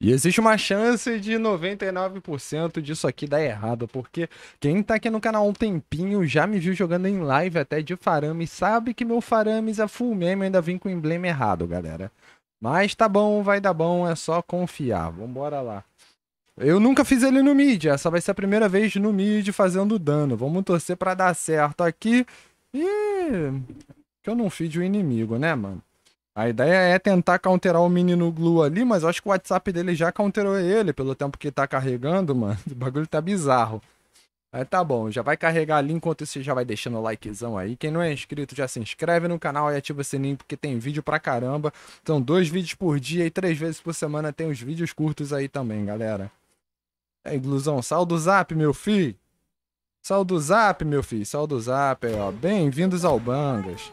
E existe uma chance de 99% disso aqui dar errado, porque quem tá aqui no canal há um tempinho já me viu jogando em live até de Farames, sabe que meu Farames é full meme, eu ainda vim com o emblema errado, galera. Mas tá bom, vai dar bom, é só confiar. Vambora lá. Eu nunca fiz ele no mid, essa vai ser a primeira vez no mid fazendo dano. Vamos torcer para dar certo aqui. E que eu não fiz o inimigo, né, mano? A ideia é tentar counterar o menino Glue ali, mas eu acho que o WhatsApp dele já counterou ele pelo tempo que tá carregando, mano. O bagulho tá bizarro. Aí tá bom, já vai carregar ali enquanto isso já vai deixando o likezão aí. Quem não é inscrito já se inscreve no canal e ativa o sininho porque tem vídeo pra caramba. São dois vídeos por dia e três vezes por semana tem os vídeos curtos aí também, galera. É, Glusão, sal do zap, meu fi. Sal do zap, meu fi. sal do zap aí, ó. Bem-vindos ao Bangas.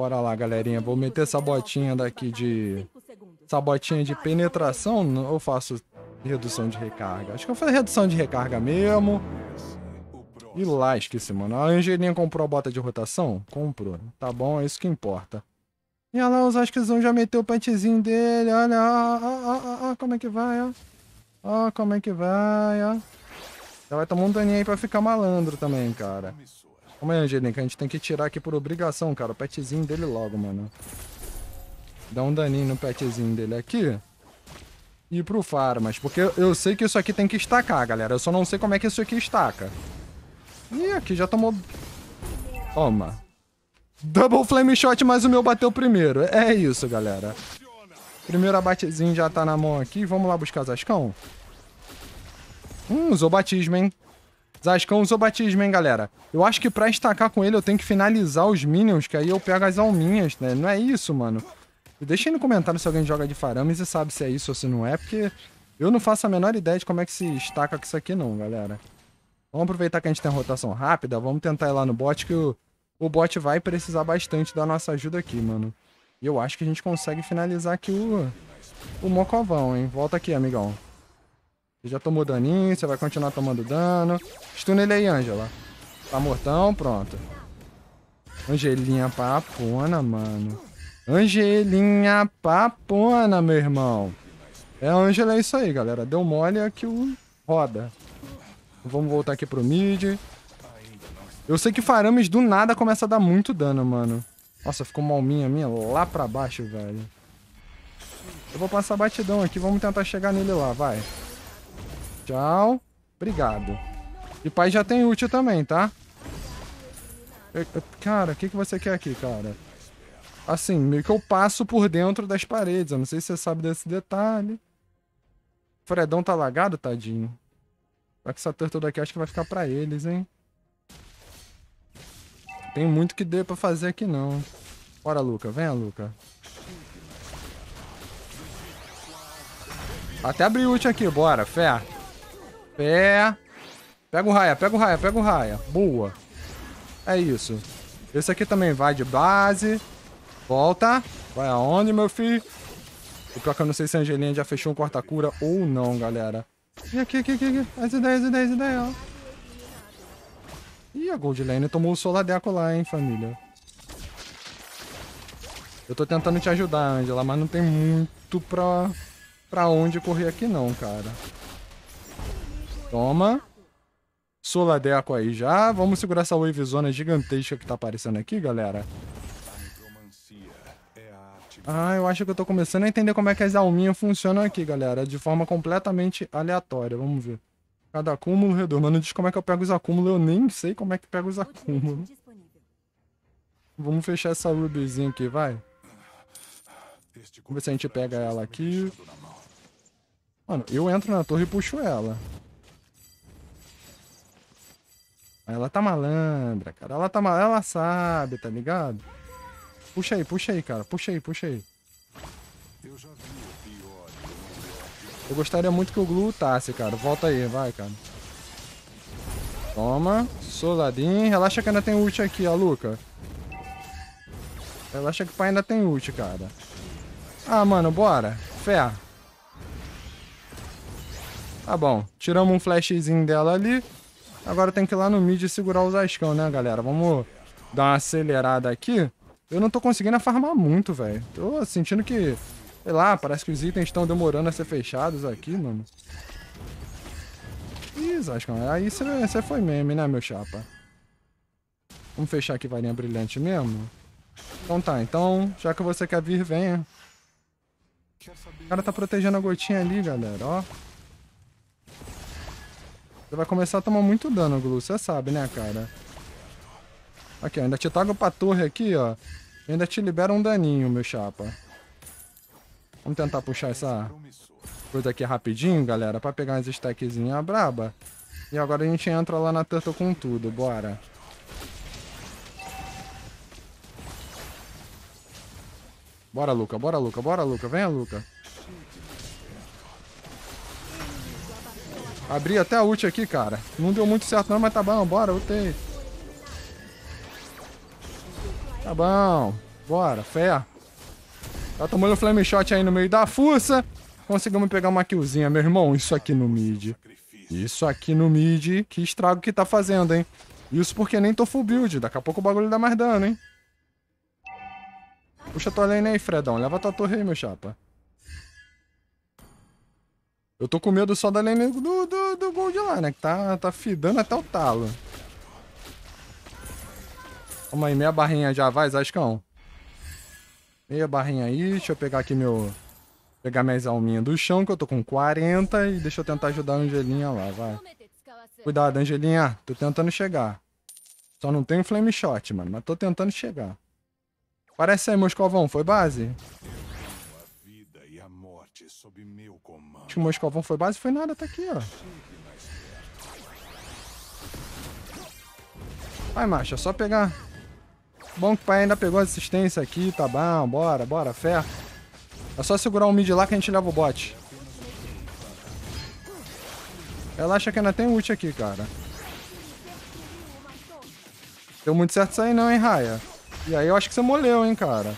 Bora lá, galerinha. Vou meter essa botinha daqui de... Essa botinha de penetração ou faço redução de recarga? Acho que eu vou fazer redução de recarga mesmo. E lá, esqueci, mano. A Angelinha comprou a bota de rotação? Comprou. Tá bom, é isso que importa. E olha lá, os Asquizão já meteu o pentezinho dele. Olha, ó, ó, ó, ó, como é que vai, ó. Ó, como é que vai, ó. Já vai tomar um daninho aí pra ficar malandro também, cara. Calma aí, Angelica, a gente tem que tirar aqui por obrigação, cara, o petzinho dele logo, mano. Dá um daninho no petzinho dele aqui. E pro Farmas, porque eu sei que isso aqui tem que estacar, galera. Eu só não sei como é que isso aqui estaca. Ih, aqui já tomou... Toma. Double Flame Shot, mas o meu bateu primeiro. É isso, galera. Primeiro abatezinho já tá na mão aqui. Vamos lá buscar Zascão. Hum, usou batismo, hein? Zascão usou batismo, hein, galera? Eu acho que pra estacar com ele eu tenho que finalizar os minions, que aí eu pego as alminhas, né? Não é isso, mano. Deixa aí no comentário se alguém joga de Farames e sabe se é isso ou se não é, porque eu não faço a menor ideia de como é que se estaca com isso aqui não, galera. Vamos aproveitar que a gente tem rotação rápida, vamos tentar ir lá no bot, que o, o bot vai precisar bastante da nossa ajuda aqui, mano. E eu acho que a gente consegue finalizar aqui o, o Mocovão, hein? Volta aqui, amigão. Você já tomou daninho, você vai continuar tomando dano. Stuna ele aí, Angela. Tá mortão, pronto. Angelinha papona, mano. Angelinha papona, meu irmão. É, Angela é isso aí, galera. Deu mole aqui é que o roda. Vamos voltar aqui pro mid. Eu sei que Farames do nada começa a dar muito dano, mano. Nossa, ficou uma alminha minha lá pra baixo, velho. Eu vou passar batidão aqui, vamos tentar chegar nele lá, vai. Tchau. Obrigado. E pai já tem ult também, tá? É, é, cara, o que, que você quer aqui, cara? Assim, meio que eu passo por dentro das paredes. Eu não sei se você sabe desse detalhe. O Fredão tá lagado, tadinho. Só que essa turtle daqui acho que vai ficar pra eles, hein? Tem muito que dê pra fazer aqui, não. Bora, Luca. Venha, Luca. Até abrir ult aqui, bora. Fé pé. Pega o raia, pega o raia, pega o raia. Boa. É isso. Esse aqui também vai de base. Volta. Vai aonde, meu filho? O pior que eu não sei se a Angelinha já fechou um corta-cura ou não, galera. E aqui, aqui, aqui, aqui. As ideias, as ideias, as ideias, ó. Ih, a Gold Lane tomou o soladeco lá, hein, família. Eu tô tentando te ajudar, Angela, mas não tem muito pra, pra onde correr aqui não, cara. Toma. Soladeco aí já. Vamos segurar essa wavezona gigantesca que tá aparecendo aqui, galera. Ah, eu acho que eu tô começando a entender como é que as alminhas funcionam aqui, galera. De forma completamente aleatória. Vamos ver. Cada acúmulo redor. Mano, diz como é que eu pego os acúmulos. Eu nem sei como é que pego os acúmulos. Vamos fechar essa rubizinha aqui, vai. Vamos ver se a gente pega ela aqui. Mano, eu entro na torre e puxo ela. Ela tá malandra, cara. Ela tá malandra, ela sabe, tá ligado? Puxa aí, puxa aí, cara. Puxa aí, puxa aí. Eu, pior. Eu gostaria muito que o Glu lutasse, cara. Volta aí, vai, cara. Toma. Soladinho. Relaxa que ainda tem ult aqui, ó, Luca. Relaxa que o pai ainda tem ult, cara. Ah, mano, bora. Fé. Tá bom. Tiramos um flashzinho dela ali. Agora tem que ir lá no mid e segurar os ascão, né, galera? Vamos dar uma acelerada aqui. Eu não tô conseguindo farmar muito, velho. Tô sentindo que... Sei lá, parece que os itens estão demorando a ser fechados aqui, mano. Ih, ascão. aí você foi meme, né, meu chapa? Vamos fechar aqui varinha brilhante mesmo? Então tá, então, já que você quer vir, venha. O cara tá protegendo a gotinha ali, galera, ó. Você vai começar a tomar muito dano, Glu. Você sabe, né, cara? Aqui, ó. Ainda te tago pra torre aqui, ó. E ainda te libera um daninho, meu chapa. Vamos tentar puxar essa coisa aqui rapidinho, galera. Pra pegar umas stackzinhas braba. E agora a gente entra lá na turtle com tudo. Bora. Bora, Luca. Bora, Luca. Bora, Luca. Venha, Luca. Abri até a ult aqui, cara. Não deu muito certo não, mas tá bom, bora, ultei. Tá bom. Bora, fé. Tá tomando flame shot aí no meio da força. Conseguimos pegar uma killzinha, meu irmão. Isso aqui no mid. Isso aqui no mid. Que estrago que tá fazendo, hein? Isso porque nem tô full build. Daqui a pouco o bagulho dá mais dano, hein? Puxa tua lane aí, Fredão. Leva tua torre aí, meu chapa. Eu tô com medo só da lane do, do, do gol de lá, né? Que tá, tá fidando até o talo. Calma aí, meia barrinha já, vai, Zascão. Meia barrinha aí, deixa eu pegar aqui meu... Pegar minhas alminhas do chão, que eu tô com 40. E deixa eu tentar ajudar a Angelinha lá, vai. Cuidado, Angelinha. Tô tentando chegar. Só não tenho flame shot, mano. Mas tô tentando chegar. Parece aí, Moscovão. Foi base? Acho que o meu escovão foi base, foi nada, tá aqui, ó. Vai, macho, é só pegar. Bom que o pai ainda pegou assistência aqui, tá bom, bora, bora, fé. É só segurar o mid lá que a gente leva o bot. Relaxa que ainda tem ult aqui, cara. Deu muito certo isso aí não, hein, Raya. E aí eu acho que você moleu, hein, cara.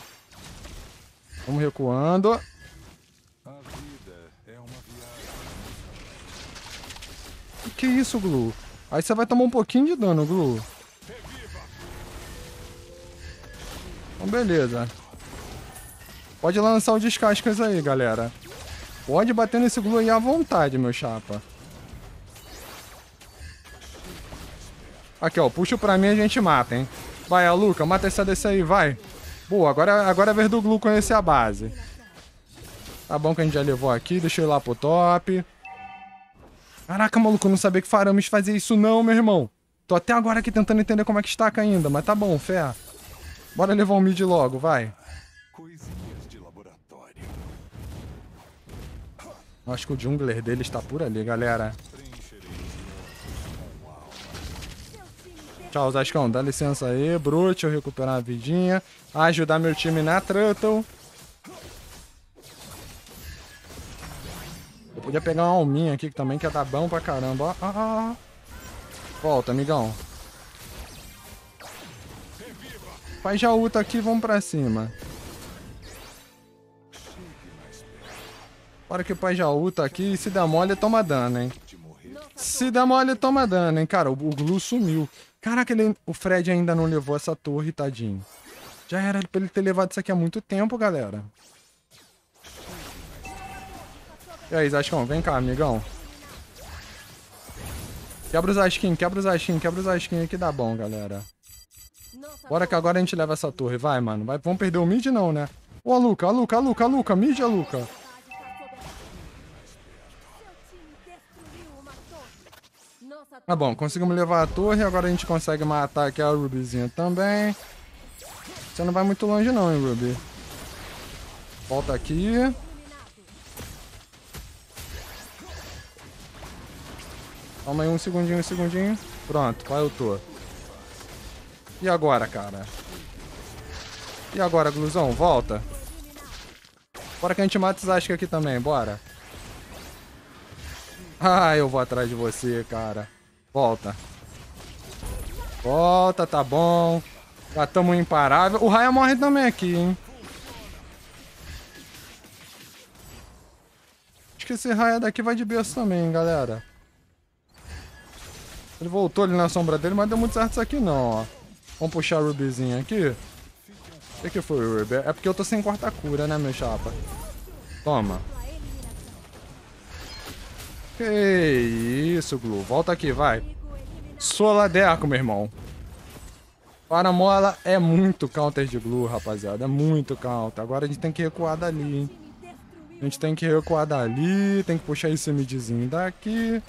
Vamos recuando. Que isso, Glu? Aí você vai tomar um pouquinho de dano, Glu. Então, beleza. Pode lançar o descascas aí, galera. Pode bater nesse Glu aí à vontade, meu chapa. Aqui, ó. Puxa pra mim e a gente mata, hein? Vai, Luca Mata essa desse aí, vai. Boa, agora, agora é ver do Glu conhecer a base. Tá bom que a gente já levou aqui. Deixa eu ir lá pro top. Caraca, maluco, eu não sabia que Faramis fazia isso não, meu irmão. Tô até agora aqui tentando entender como é que estaca ainda, mas tá bom, fé. Bora levar o mid logo, vai. Acho que o jungler dele está por ali, galera. Tchau, Zascão. Dá licença aí, Brute. Eu recuperar a vidinha. Ajudar meu time na Truttle. Podia pegar uma alminha aqui também, que ia dar bom pra caramba. Ó, ó, ah, ó. Ah, ah. Volta, amigão. Faz já ulta aqui vamos pra cima. Hora que o pai já ulta aqui se der mole, toma dano, hein? Se der mole, toma dano, hein? Cara, o, o Glu sumiu. Caraca, ele, o Fred ainda não levou essa torre, tadinho. Já era pra ele ter levado isso aqui há muito tempo, galera. E aí, Zascão, vem cá, amigão. Quebra os Zaskin, quebra os Zaskin, quebra os Zaskin que dá bom, galera. Bora que agora a gente leva essa torre. Vai, mano. Vai, vamos perder o mid não, né? Ô, a Luca, a Luca, Mid, é Luca. Tá bom, conseguimos levar a torre. Agora a gente consegue matar aqui a Rubyzinha também. Você não vai muito longe não, hein, Ruby. Volta aqui. Calma aí, um segundinho, um segundinho. Pronto, lá eu tô. E agora, cara? E agora, Glusão Volta. Bora que a gente mata os Asca aqui também, bora. Ah, eu vou atrás de você, cara. Volta. Volta, tá bom. Já tamo imparável. O Raya morre também aqui, hein. Acho que esse Raya daqui vai de berço também, galera. Ele voltou ali na sombra dele, mas deu certo isso aqui não, ó. Vamos puxar o Rubyzinho aqui. O que, que foi, Ruby? É porque eu tô sem quarta cura, né, meu chapa? Toma. Que isso, Glu. Volta aqui, vai. Soladeco, meu irmão. Para mola é muito counter de Glu, rapaziada. É muito counter. Agora a gente tem que recuar dali, hein? A gente tem que recuar dali, tem que puxar esse midzinho daqui.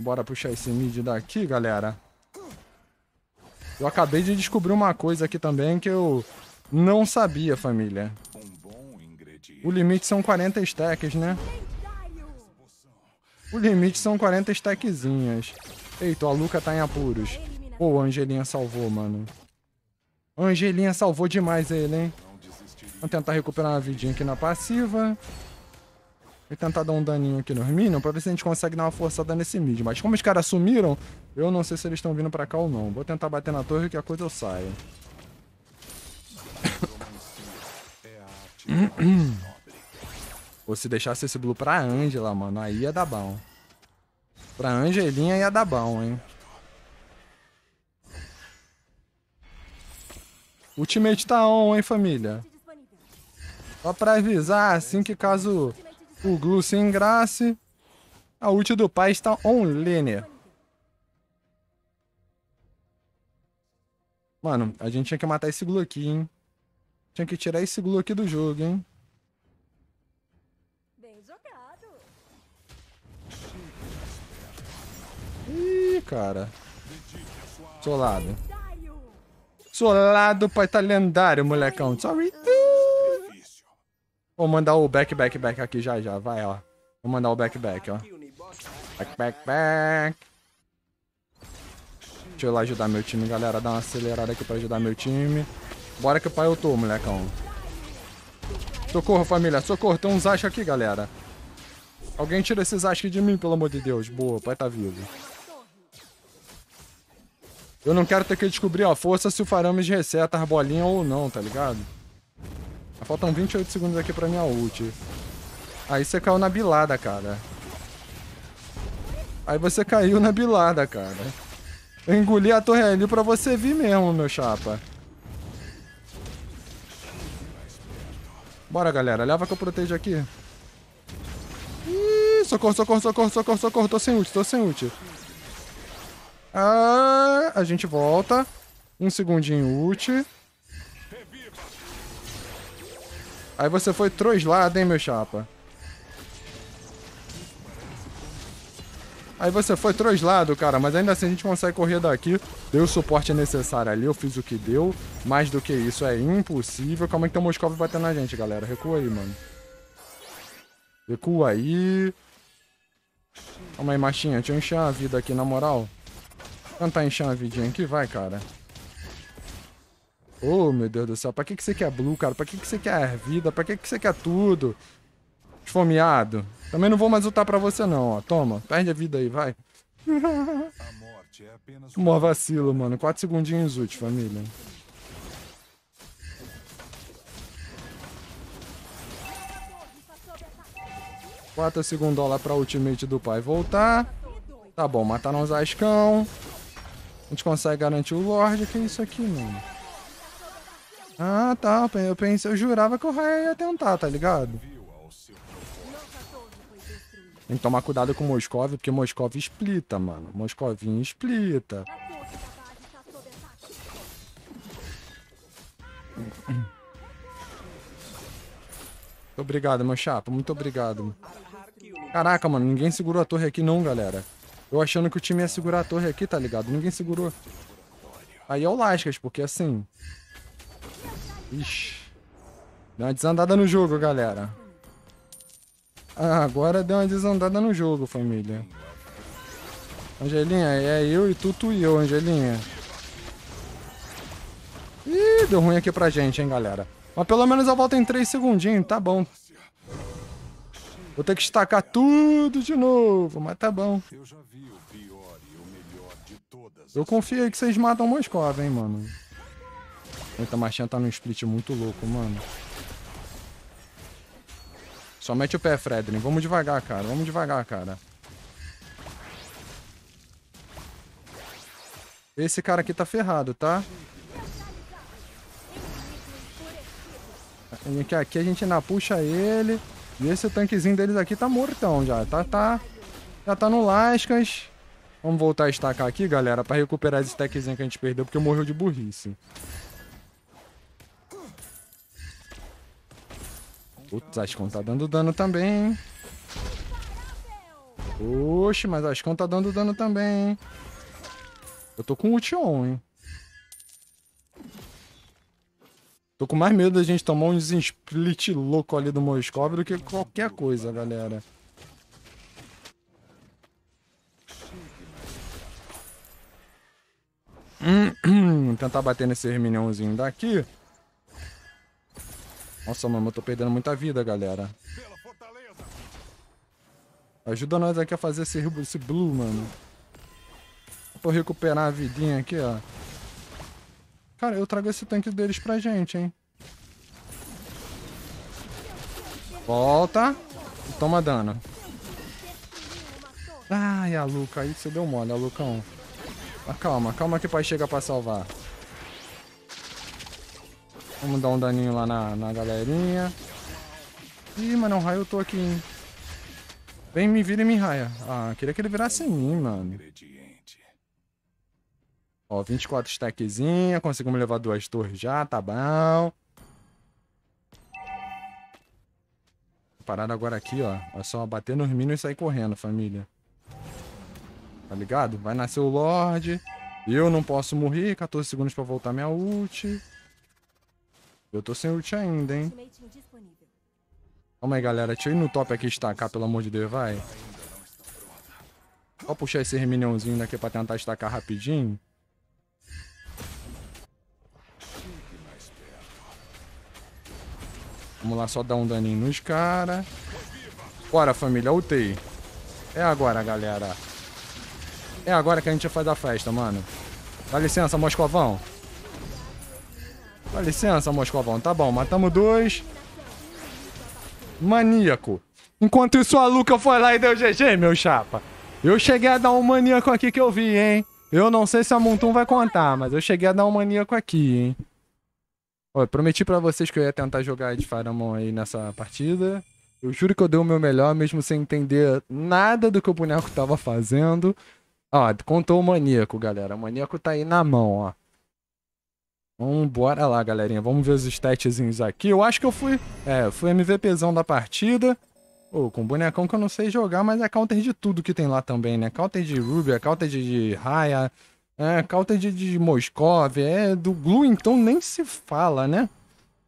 Bora puxar esse mid daqui, galera. Eu acabei de descobrir uma coisa aqui também que eu não sabia, família. O limite são 40 stacks, né? O limite são 40 stackzinhas. Eita, a Luca tá em apuros. Pô, oh, a Angelinha salvou, mano. Angelinha salvou demais ele, hein? Vamos tentar recuperar uma vidinha aqui na passiva e tentar dar um daninho aqui nos Minions pra ver se a gente consegue dar uma forçada nesse mid. Mas como os caras sumiram, eu não sei se eles estão vindo pra cá ou não. Vou tentar bater na torre que a coisa eu saio. Ou se deixasse esse blue pra Angela, mano, aí ia dar bom. Pra Angelinha ia dar bom, hein. Ultimate tá on, hein, família. Só pra avisar, assim que caso o Glu se engrace. A ult do pai está online. Mano, a gente tinha que matar esse Glu aqui, hein? Tinha que tirar esse Glu aqui do jogo, hein? Ih, cara. Solado. Solado, pai, tá lendário, molecão. Sorry. Vou mandar o back, back, back aqui já, já. Vai, ó. Vou mandar o back, back, ó. Back, back, back. Deixa eu lá ajudar meu time, galera. Dar uma acelerada aqui pra ajudar meu time. Bora que o pai eu tô, molecão. Socorro, família. Socorro. Tem uns acho aqui, galera. Alguém tira esses achos de mim, pelo amor de Deus. Boa, o pai tá vivo. Eu não quero ter que descobrir, ó, força se o Farames reseta as bolinhas ou não, tá ligado? Faltam 28 segundos aqui pra minha ult. Aí você caiu na bilada, cara. Aí você caiu na bilada, cara. Eu engoli a torre ali pra você vir mesmo, meu chapa. Bora, galera. Leva que eu protejo aqui. Ih, socorro, socorro, socorro, socorro, socorro. Tô sem ult, tô sem ult. Ah, a gente volta. Um segundinho ult. Aí você foi troslado, hein, meu chapa? Aí você foi troslado, cara, mas ainda assim a gente consegue correr daqui. Deu o suporte necessário ali, eu fiz o que deu. Mais do que isso é impossível. Calma aí que tem um Moscov batendo na gente, galera. Recua aí, mano. Recua aí. Calma aí, machinha. Deixa eu encher a vida aqui, na moral. Tentar encher a vidinha aqui, vai, cara. Ô, oh, meu Deus do céu, pra que, que você quer Blue, cara? Pra que, que você quer a vida? Pra que, que você quer tudo? Esfomeado. Também não vou mais lutar pra você, não, ó. Toma, perde a vida aí, vai. É Mó vacilo, mano. Quatro segundinhos úteis, família. Quatro segundos lá pra ultimate do pai voltar. Tá bom, mataram os ascão. A gente consegue garantir o Lorde. Que é isso aqui, mano? Ah, tá. Eu pensei, eu jurava que o Raya ia tentar, tá ligado? Tem que tomar cuidado com o Moscov, porque Moscov explita, mano. Moscovinho explita. Muito obrigado, meu chapa. Muito obrigado. Caraca, mano, ninguém segurou a torre aqui não, galera. Eu achando que o time ia segurar a torre aqui, tá ligado? Ninguém segurou. Aí é o Lascas, porque assim... Ixi. Deu uma desandada no jogo, galera. Ah, agora deu uma desandada no jogo, família. Angelinha, é eu e tu, tu e eu, Angelinha. Ih, deu ruim aqui pra gente, hein, galera. Mas pelo menos eu volto em 3 segundinhos, tá bom. Vou ter que destacar tudo de novo, mas tá bom. Eu confio que vocês matam Moscova, hein, mano. O Itamachan tá num split muito louco, mano. Só mete o pé, Fredrin. Vamos devagar, cara. Vamos devagar, cara. Esse cara aqui tá ferrado, tá? Aqui a gente ainda puxa ele. E esse tanquezinho deles aqui tá mortão já. Tá, tá, já tá no lascas. Vamos voltar a estacar aqui, galera, pra recuperar esse stackzinho que a gente perdeu, porque morreu de burrice. Putz, que tá dando dano também. Oxe, mas que tá dando dano também. Eu tô com ult on, hein. Tô com mais medo da gente tomar um split louco ali do Moscov do que qualquer coisa, galera. Hum, hum, tentar bater nesse miniãozinho daqui. Nossa, mano, eu tô perdendo muita vida, galera. Ajuda nós aqui a fazer esse, esse blue, mano. Vou recuperar a vidinha aqui, ó. Cara, eu trago esse tanque deles pra gente, hein. Volta. Toma dano. Ai, a Luca, aí você deu mole, a Lucão. Mas calma, calma que o pai chega pra salvar. Vamos dar um daninho lá na, na galerinha. Ih, mano, o é raio eu tô aqui, hein? Vem, me vira e me raia. Ah, queria que ele virasse em mim, mano. Ó, 24 stackzinha. Conseguimos levar duas torres já, tá bom. Parada agora aqui, ó. É só bater nos minions e sair correndo, família. Tá ligado? Vai nascer o Lorde. Eu não posso morrer. 14 segundos pra voltar minha ult. Eu tô sem ult ainda, hein? Calma aí, galera. Deixa eu ir no top aqui estacar, pelo amor de Deus, vai. Só puxar esse minionzinho daqui pra tentar estacar rapidinho. Vamos lá, só dar um daninho nos cara. Bora, família, ultei. É agora, galera. É agora que a gente vai fazer a festa, mano. Dá licença, Moscovão. Dá licença, Moscovão. Tá bom, matamos dois. Maníaco. Enquanto isso, a Luca foi lá e deu GG, meu chapa. Eu cheguei a dar um maníaco aqui que eu vi, hein? Eu não sei se a Montum vai contar, mas eu cheguei a dar um maníaco aqui, hein? Ó, prometi para vocês que eu ia tentar jogar de Faramon aí nessa partida. Eu juro que eu dei o meu melhor, mesmo sem entender nada do que o boneco tava fazendo. Ó, contou o maníaco, galera. O maníaco tá aí na mão, ó. Vamos bora lá, galerinha. Vamos ver os statzinhos aqui. Eu acho que eu fui... É, fui MVPzão da partida. Pô, com bonecão que eu não sei jogar, mas é counter de tudo que tem lá também, né? Counter de Ruby, é counter de Raya, é counter de, de Moscov, é do Glue, então nem se fala, né?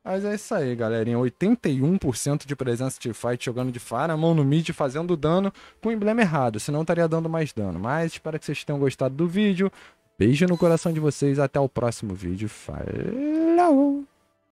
Mas é isso aí, galerinha. 81% de presença de fight jogando de fara, mão no mid, fazendo dano com o emblema errado. Senão estaria dando mais dano. Mas espero que vocês tenham gostado do vídeo. Beijo no coração de vocês. Até o próximo vídeo. Falou!